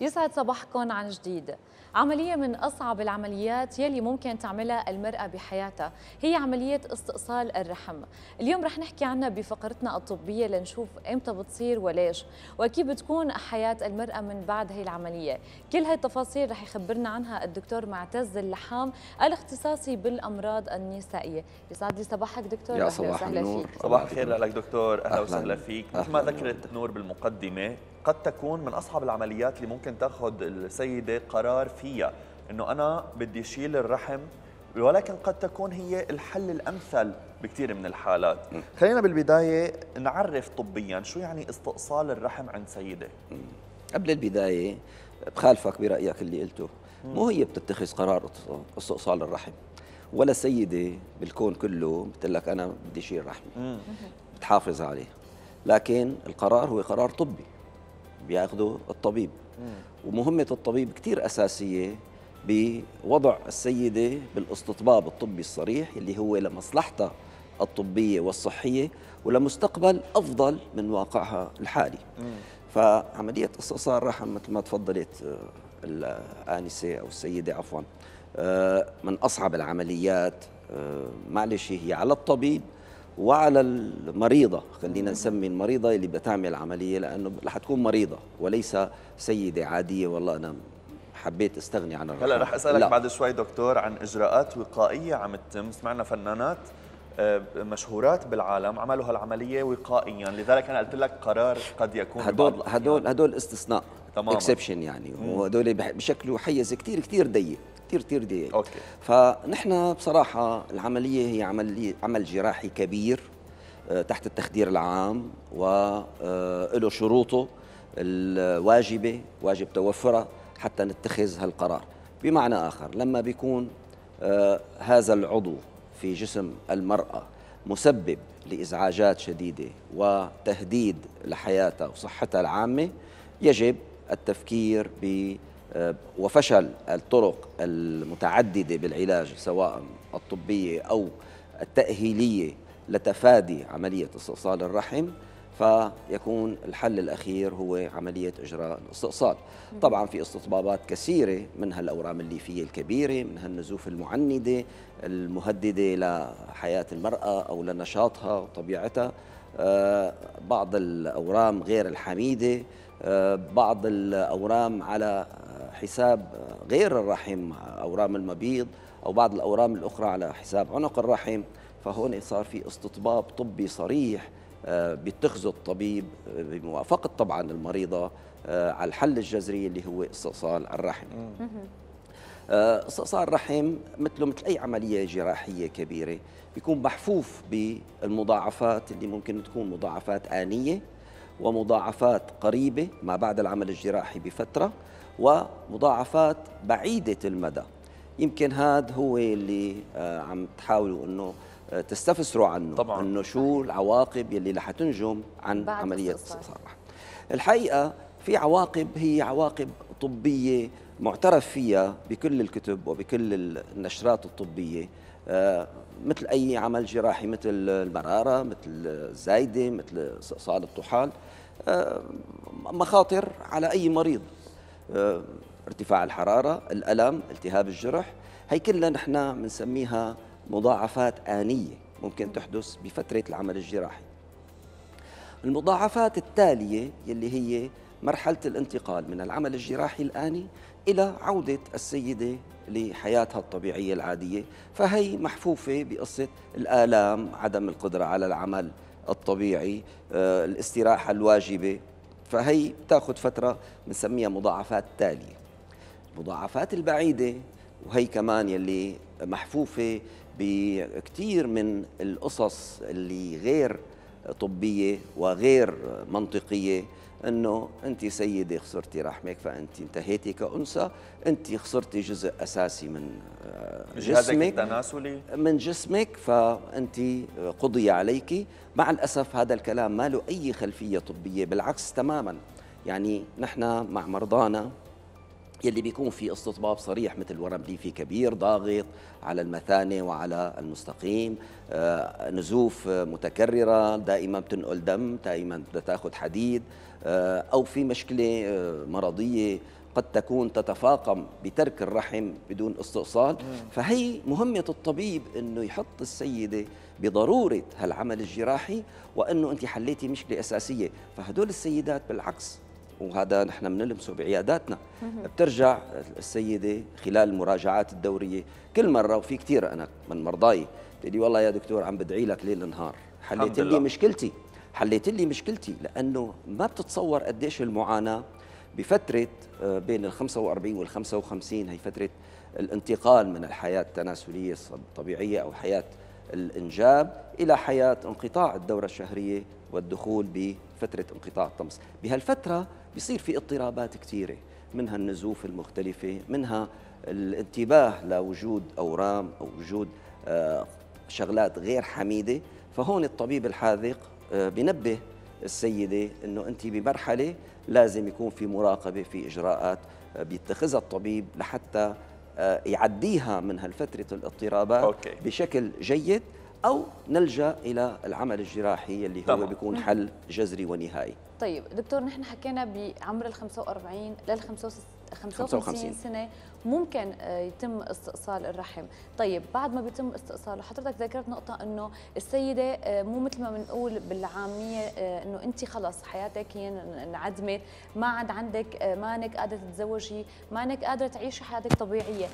يسعد صباحكم عن جديد عملية من أصعب العمليات يلي ممكن تعملها المرأة بحياتها هي عملية استئصال الرحم اليوم رح نحكي عنها بفقرتنا الطبية لنشوف إمتى بتصير وليش وكيف بتكون حياة المرأة من بعد هي العملية كل هاي التفاصيل رح يخبرنا عنها الدكتور معتز اللحام الاختصاصي بالأمراض النسائية يسعد لي صباحك دكتور يا صباح النور صباح الخير لك دكتور أهلا وسهلا فيك مثل ما ذكرت نور بالمقدمة قد تكون من أصعب العمليات اللي ممكن تاخذ السيدة قرار فيها أنه أنا بدي شيل الرحم ولكن قد تكون هي الحل الأمثل بكثير من الحالات خلينا بالبداية نعرف طبيا شو يعني استئصال الرحم عند سيدة قبل البداية بخالفك برأيك اللي قلته مو هي بتتخذ قرار استئصال الرحم ولا سيدة بالكون كله بتقول لك أنا بدي شيل رحمي بتحافظ عليه لكن القرار هو قرار طبي بياخذوا الطبيب ومهمة الطبيب كثير أساسية بوضع السيدة بالاستطباب الطبي الصريح اللي هو لمصلحتها الطبية والصحية ولمستقبل أفضل من واقعها الحالي فعملية استئصال الرحم مثل ما تفضلت آه، الآنسة أو السيدة عفوا آه، من أصعب العمليات آه، معلش هي على الطبيب وعلى المريضة خلينا نسمي المريضة اللي بتعمل عملية لأنه رح تكون مريضة وليس سيدة عادية والله أنا حبيت استغني عن الرحم هلا رح اسالك لا. بعد شوي دكتور عن اجراءات وقائيه عم تتم سمعنا فنانات آه، مشهورات بالعالم عملوا هالعمليه وقائيا لذلك انا قلت لك قرار قد يكون هدول هدول هدول استثناء تماما اكسبشن يعني وهدول بشكله حيز كثير كثير ضيق كثير كثير دقائق اوكي فنحن بصراحه العمليه هي عمليه عمل جراحي كبير آه، تحت التخدير العام وله آه، شروطه الواجبه واجب توفرها حتى نتخذ هالقرار بمعنى اخر لما بيكون آه، هذا العضو في جسم المراه مسبب لازعاجات شديده وتهديد لحياتها وصحتها العامه يجب التفكير ب آه، وفشل الطرق المتعددة بالعلاج سواء الطبية أو التأهيلية لتفادي عملية استئصال الرحم فيكون الحل الأخير هو عملية إجراء الاستئصال طبعا في استطبابات كثيرة منها الأورام الليفية الكبيرة منها النزوف المعنده المهددة لحياة المرأة أو لنشاطها وطبيعتها آه، بعض الأورام غير الحميدة آه، بعض الأورام على حساب غير الرحم أورام المبيض أو بعض الأورام الأخرى على حساب عنق الرحم فهون صار في استطباب طبي صريح آه، بيتخذه الطبيب آه، بموافقة طبعا المريضة آه، على الحل الجذري اللي هو استئصال الرحم استئصال الرحم مثله مثل أي عملية جراحية كبيرة بيكون محفوف بالمضاعفات اللي ممكن تكون مضاعفات آنية ومضاعفات قريبة ما بعد العمل الجراحي بفترة ومضاعفات بعيدة المدى يمكن هذا هو اللي آه، عم تحاولوا انه آه، تستفسروا عنه طبعا. انه شو العواقب يلي رح تنجم عن عمليه الصراحه الحقيقه في عواقب هي عواقب طبيه معترف فيها بكل الكتب وبكل النشرات الطبيه آه، مثل أي عمل جراحي مثل المرارة مثل الزايدة مثل صال الطحال آه، مخاطر على أي مريض آه، ارتفاع الحرارة الألم التهاب الجرح هي كلها نحن بنسميها مضاعفات آنية ممكن تحدث بفترة العمل الجراحي المضاعفات التالية يلي هي مرحلة الانتقال من العمل الجراحي الآني إلى عودة السيدة لحياتها الطبيعية العادية فهي محفوفة بقصة الآلام عدم القدرة على العمل الطبيعي آه، الاستراحة الواجبة فهي بتاخذ فترة بنسميها مضاعفات تالية المضاعفات البعيدة وهي كمان يلي محفوفة بكثير من القصص اللي غير طبيه وغير منطقيه انه انت سيده خسرتي رحمك فانت انتهيتي كانثى انت خسرتي جزء اساسي من آه، جسمك التناسلي من جسمك فانت قضي عليك مع الاسف هذا الكلام ما له اي خلفيه طبيه بالعكس تماما يعني نحن مع مرضانا يلي بيكون في استطباب صريح مثل ورم ليفي كبير ضاغط على المثانة وعلى المستقيم آه، نزوف متكررة دائما بتنقل دم دائما بدها تاخذ حديد آه، أو في مشكلة آه، مرضية قد تكون تتفاقم بترك الرحم بدون استئصال فهي مهمة الطبيب أنه يحط السيدة بضرورة هالعمل الجراحي وأنه أنت حليتي مشكلة أساسية فهدول السيدات بالعكس وهذا نحن بنلمسه بعياداتنا بترجع السيده خلال المراجعات الدوريه كل مره وفي كثير انا من مرضاي بتقول والله يا دكتور عم بدعي لك ليل نهار حليت لي مشكلتي حليت لي مشكلتي لانه ما بتتصور قديش المعاناه بفتره آه، بين ال 45 وال 55 هي فتره الانتقال من الحياه التناسليه الطبيعيه او حياه الإنجاب إلى حياة انقطاع الدورة الشهرية والدخول بفترة انقطاع الطمس بهالفترة بيصير في اضطرابات كثيرة منها النزوف المختلفة منها الانتباه لوجود أورام أو وجود آه، شغلات غير حميدة فهون الطبيب الحاذق آه، بنبه السيدة أنه أنت بمرحلة لازم يكون في مراقبة في إجراءات آه، بيتخذها الطبيب لحتى آه، يعديها من هالفترة الاضطرابات أوكي. بشكل جيد أو نلجأ إلى العمل الجراحي اللي هو طبعا. بيكون حل جذري ونهائي طيب دكتور نحن حكينا بعمر ال 45 لل 55 سنة ممكن آه، يتم استئصال الرحم طيب بعد ما بيتم استئصاله حضرتك ذكرت نقطه انه السيده آه، مو مثل ما بنقول بالعاميه آه، انه انت خلص حياتك هي انعدمت ما عاد عندك مانك قادره تتزوجي مانك قادره تعيشي حياتك طبيعيه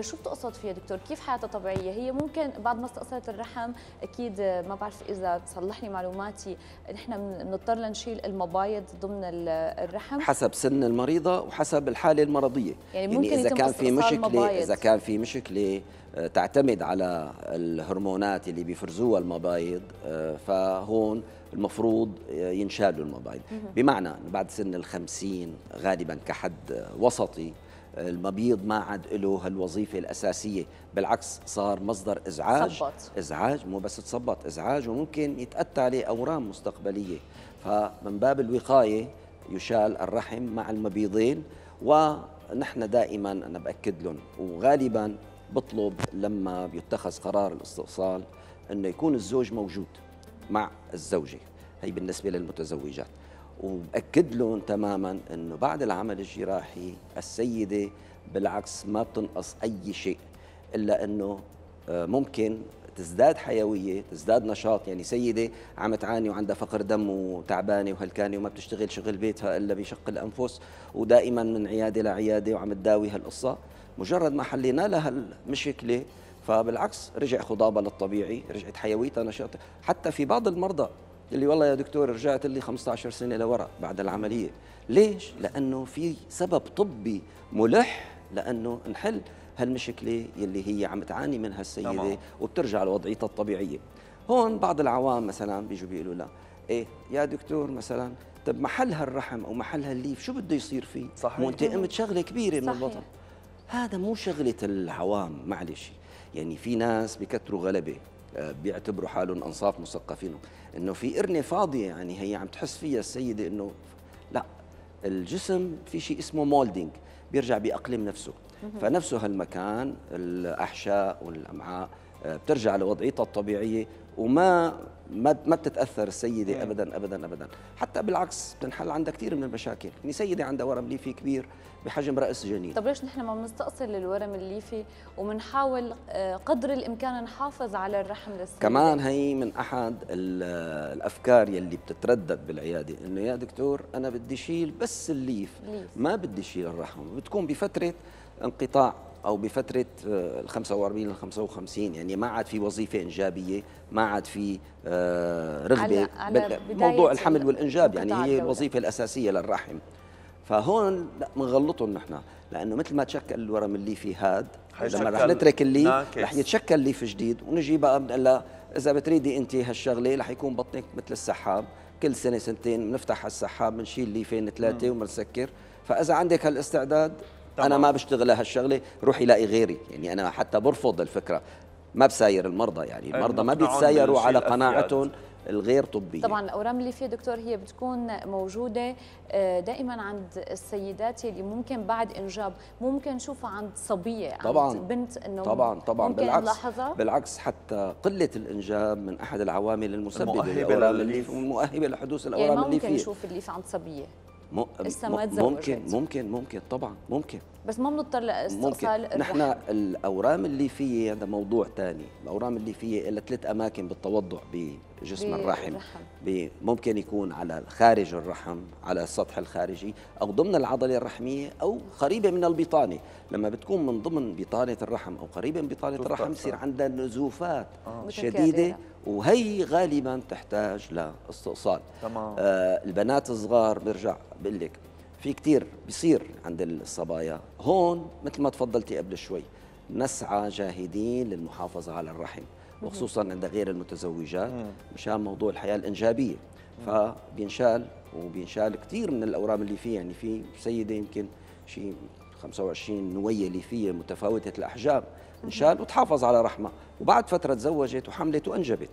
شو بتقصد فيها دكتور كيف حياتها طبيعيه هي ممكن بعد ما استئصلت الرحم اكيد ما بعرف اذا تصلح لي معلوماتي نحن بنضطر لنشيل المبايض ضمن الرحم حسب سن المريضه وحسب الحاله المرضيه يعني, يعني ممكن يعني اذا كان في مشكله اذا كان في مشكله آه، تعتمد على الهرمونات اللي بيفرزوها المبايض آه، فهون المفروض آه، ينشالوا المبايض بمعنى بعد سن الخمسين غالبا كحد وسطي المبيض ما عاد له هالوظيفه الاساسيه بالعكس صار مصدر ازعاج صبت. ازعاج مو بس تصبط ازعاج وممكن يتاتى عليه اورام مستقبليه فمن باب الوقايه يشال الرحم مع المبيضين و نحن دائما أنا بأكد لهم وغالبا بطلب لما بيتخذ قرار الاستئصال أنه يكون الزوج موجود مع الزوجة هي بالنسبة للمتزوجات وبأكد لهم تماما أنه بعد العمل الجراحي السيدة بالعكس ما بتنقص أي شيء إلا أنه آه، ممكن تزداد حيويه تزداد نشاط يعني سيده عم تعاني وعندها فقر دم وتعبانه وهلكانه وما بتشتغل شغل بيتها الا بشق الانفس ودائما من عياده لعياده وعم تداوي هالقصه مجرد ما حلينا لها المشكله فبالعكس رجع خضابها للطبيعي رجعت حيويتها نشاطها حتى في بعض المرضى اللي والله يا دكتور رجعت لي 15 سنه لورا بعد العمليه ليش لانه في سبب طبي ملح لانه نحل هالمشكله يلي هي عم تعاني منها السيده طبعا. وبترجع لوضعيتها الطبيعيه هون بعض العوام مثلا بيجوا بيقولوا لا ايه يا دكتور مثلا طب محل هالرحم او محل هالليف شو بده يصير فيه صحيح وانت قمت شغله كبيره من الوطن هذا مو شغله العوام معلش يعني في ناس بكتروا غلبه آه، بيعتبروا حالهم انصاف مثقفين انه في قرنه فاضيه يعني هي عم تحس فيها السيده انه لا الجسم في شيء اسمه مولدينج بيرجع بيأقلم نفسه فنفسه هالمكان الأحشاء والأمعاء آه، بترجع لوضعيتها الطبيعيه وما ما ما بتتاثر السيده ابدا ابدا ابدا حتى بالعكس بتنحل عندها كثير من المشاكل يعني سيده عندها ورم ليفي كبير بحجم راس جنين طب ليش نحن ما بنستأصل الورم الليفي وبنحاول آه، قدر الامكان نحافظ على الرحم للسيده كمان هي من احد الافكار يلي بتتردد بالعياده انه يا دكتور انا بدي شيل بس الليف ليف. ما بدي شيل الرحم بتكون بفتره انقطاع او بفتره ال 45 لل 55 يعني ما عاد في وظيفه انجابيه ما عاد في آه، رغبه على موضوع الحمل والانجاب يعني هي الوظيفه الاساسيه للرحم فهون لا بنغلطهم نحن لانه مثل ما تشكل الورم الليفي هاد لما رح نترك الليف رح يتشكل ليف جديد ونجي بقى بنقول اذا بتريدي انت هالشغله رح يكون بطنك مثل السحاب كل سنه سنتين بنفتح السحاب بنشيل ليفين ثلاثه وبنسكر فاذا عندك هالاستعداد طبعا. انا ما بشتغل هالشغله روحي لاقي غيري يعني انا حتى برفض الفكره ما بساير المرضى يعني المرضى ما بيتسايروا على قناعتهم الغير طبيه طبعا الاورام اللي فيها دكتور هي بتكون موجوده آه، دائما عند السيدات اللي ممكن بعد انجاب ممكن نشوفها عند صبيه طبعاً عند بنت انه طبعا طبعا ممكن بالعكس لحظة بالعكس حتى قله الانجاب من احد العوامل المسببه المؤهبه للمؤهبه لحدوث يعني الاورام يعني اللي فيها ممكن نشوف الليف عند صبيه م... ممكن ممكن ممكن طبعا ممكن بس ما بنضطر لاستئصال نحن الاورام الليفيه هذا موضوع ثاني الاورام الليفيه لها ثلاث اماكن بالتوضع ب جسم الرحم ممكن يكون على خارج الرحم على السطح الخارجي أو ضمن العضلة الرحمية أو قريبة من البطانة لما بتكون من ضمن بطانة الرحم أو قريبة من بطانة الرحم بصير عندها نزوفات آه. شديدة وهي غالبا تحتاج لاستئصال آه البنات الصغار برجع بقول لك في كثير بيصير عند الصبايا هون مثل ما تفضلتي قبل شوي نسعى جاهدين للمحافظة على الرحم وخصوصا عند غير المتزوجات مشان موضوع الحياه الانجابيه فبينشال وبينشال كثير من الاورام اللي فيه يعني في سيده يمكن شيء 25 نويه ليفيه متفاوته الاحجام انشال وتحافظ على رحمه وبعد فتره تزوجت وحملت وانجبت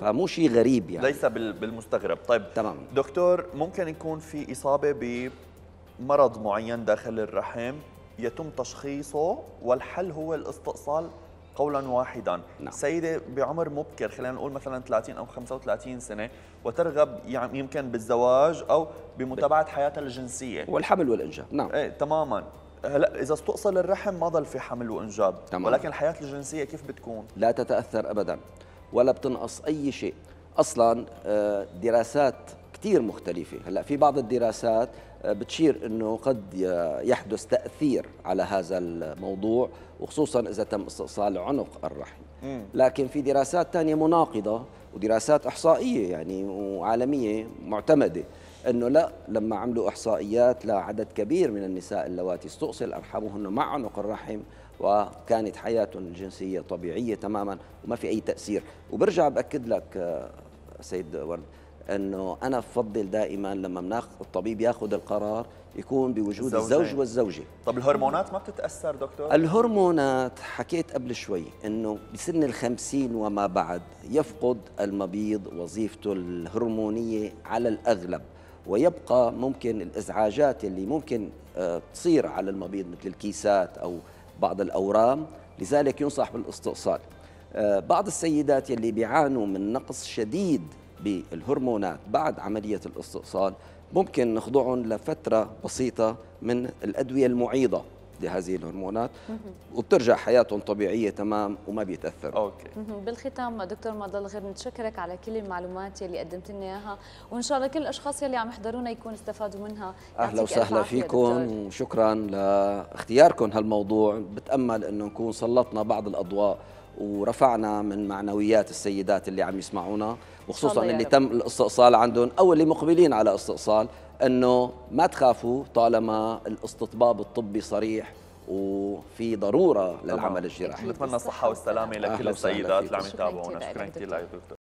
فمو شيء غريب يعني ليس بالمستغرب طيب تمام دكتور ممكن يكون في اصابه بمرض معين داخل الرحم يتم تشخيصه والحل هو الاستئصال قولا واحدا نعم. سيدة بعمر مبكر خلينا نقول مثلا 30 أو 35 سنة وترغب يعني يمكن بالزواج أو بمتابعة حياتها الجنسية والحمل والإنجاب نعم ايه تماما هلا اذا استؤصل الرحم ما ضل في حمل وانجاب تمام. ولكن الحياه الجنسيه كيف بتكون لا تتاثر ابدا ولا بتنقص اي شيء اصلا آه، دراسات كثير مختلفه هلا في بعض الدراسات بتشير أنه قد يحدث تأثير على هذا الموضوع وخصوصا إذا تم استئصال عنق الرحم لكن في دراسات ثانية مناقضة ودراسات إحصائية يعني وعالمية معتمدة أنه لا لما عملوا إحصائيات لعدد كبير من النساء اللواتي استؤصل أرحامهن مع عنق الرحم وكانت حياتهم الجنسية طبيعية تماما وما في أي تأثير وبرجع بأكد لك آه، سيد ورد انه انا بفضل دائما لما بناخذ الطبيب ياخذ القرار يكون بوجود الزوجين. الزوج والزوجه طب الهرمونات ما بتتاثر دكتور الهرمونات حكيت قبل شوي انه بسن الخمسين وما بعد يفقد المبيض وظيفته الهرمونيه على الاغلب ويبقى ممكن الازعاجات اللي ممكن آه، تصير على المبيض مثل الكيسات او بعض الاورام لذلك ينصح بالاستئصال آه، بعض السيدات يلي بيعانوا من نقص شديد بالهرمونات بعد عملية الاستئصال ممكن نخضعهم لفترة بسيطة من الأدوية المعيضة لهذه الهرمونات وبترجع حياتهم طبيعية تمام وما بيتأثر أوكي. بالختام دكتور ما ضل غير نتشكرك على كل المعلومات يلي قدمت لنا إياها وإن شاء الله كل الأشخاص يلي عم يحضرونا يكون استفادوا منها أهلا وسهلا فيكم وشكرا لاختياركم هالموضوع بتأمل أنه نكون سلطنا بعض الأضواء ورفعنا من معنويات السيدات اللي عم يسمعونا وخصوصا اللي تم الاستئصال عندهم او اللي مقبلين على استئصال انه ما تخافوا طالما الاستطباب الطبي صريح وفي ضروره للعمل الجراحي. نتمنى الصحه والسلامه لكل السيدات اللي عم يتابعونا شكرا كثير لك دكتور